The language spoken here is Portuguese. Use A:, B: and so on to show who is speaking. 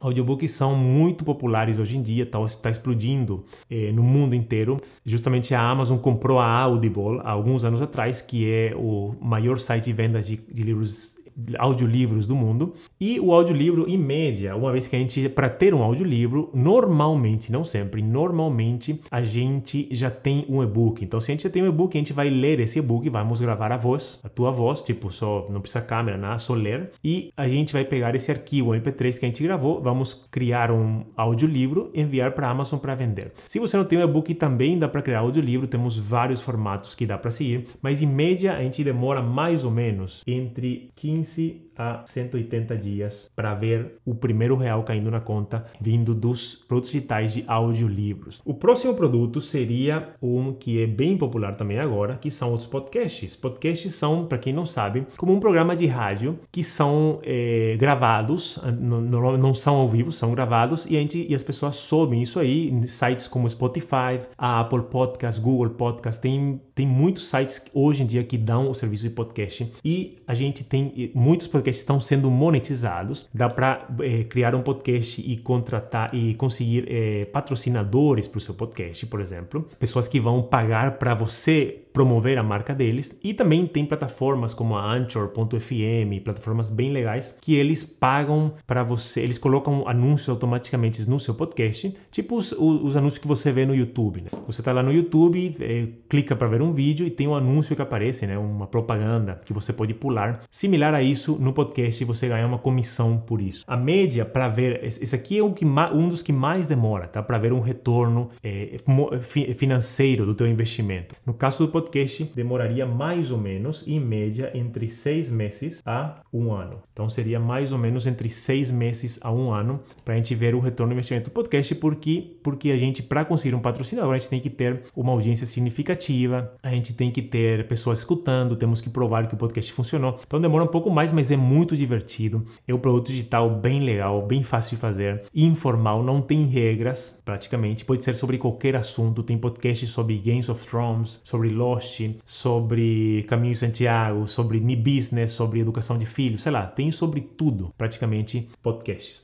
A: Audiobooks são muito populares hoje em dia, está tá explodindo eh, no mundo inteiro. Justamente a Amazon comprou a Audible há alguns anos atrás, que é o maior site de vendas de, de livros audiolivros do mundo. E o audiolivro, em média, uma vez que a gente, para ter um audiolivro, normalmente, não sempre, normalmente a gente já tem um e-book. Então, se a gente já tem um e-book, a gente vai ler esse e-book, vamos gravar a voz, a tua voz, tipo, só não precisa câmera, né? só ler. E a gente vai pegar esse arquivo MP3 que a gente gravou, vamos criar um audiolivro, enviar para Amazon para vender. Se você não tem um e-book, também dá para criar audiolivro, temos vários formatos que dá para seguir, mas em média a gente demora mais ou menos entre 15 15 a 180 dias para ver o primeiro real caindo na conta vindo dos produtos digitais de audiolivros. O próximo produto seria um que é bem popular também agora, que são os podcasts. Podcasts são, para quem não sabe, como um programa de rádio que são é, gravados, não, não, são ao vivo, são gravados e, a gente, e as pessoas sobem isso aí em sites como Spotify, a Apple Podcast, Google Podcast, tem, tem muitos sites hoje em dia que dão o serviço de podcast e a gente tem muitos podcasts estão sendo monetizados. Dá para é, eh, criar um podcast e contratar e conseguir é, patrocinadores para o seu podcast, por exemplo, pessoas que vão pagar para você promover a marca deles. E também tem plataformas como a Anchor.fm, plataformas bem legais, que eles pagam para você, eles colocam anúncios automaticamente no seu podcast, tipo os, os anúncios que você vê no YouTube. Né? Você está lá no YouTube, é, clica para ver um vídeo e tem um anúncio que aparece, né? uma propaganda que você pode pular. Similar a isso, no podcast você ganha uma comissão por isso. A média para ver, esse aqui é o que, um dos que mais demora, tá? para ver um retorno é, financeiro do teu investimento. No caso do podcast, podcast demoraria mais ou menos, em média, entre seis meses a um ano. Então seria mais ou menos entre seis meses a um ano para a gente ver o retorno do investimento do podcast, porque, porque a gente, para conseguir um patrocinador, a gente tem que ter uma audiência significativa, a gente tem que ter pessoas escutando, temos que provar que o podcast funcionou. Então demora um pouco mais, mas é muito divertido. É um produto digital bem legal, bem fácil de fazer, informal, não tem regras praticamente, pode ser sobre qualquer assunto. Tem podcast sobre Games of Thrones, sobre lore sobre Caminho Santiago, sobre Mi Business, sobre educação de filhos, sei lá, tem sobre tudo praticamente podcasts.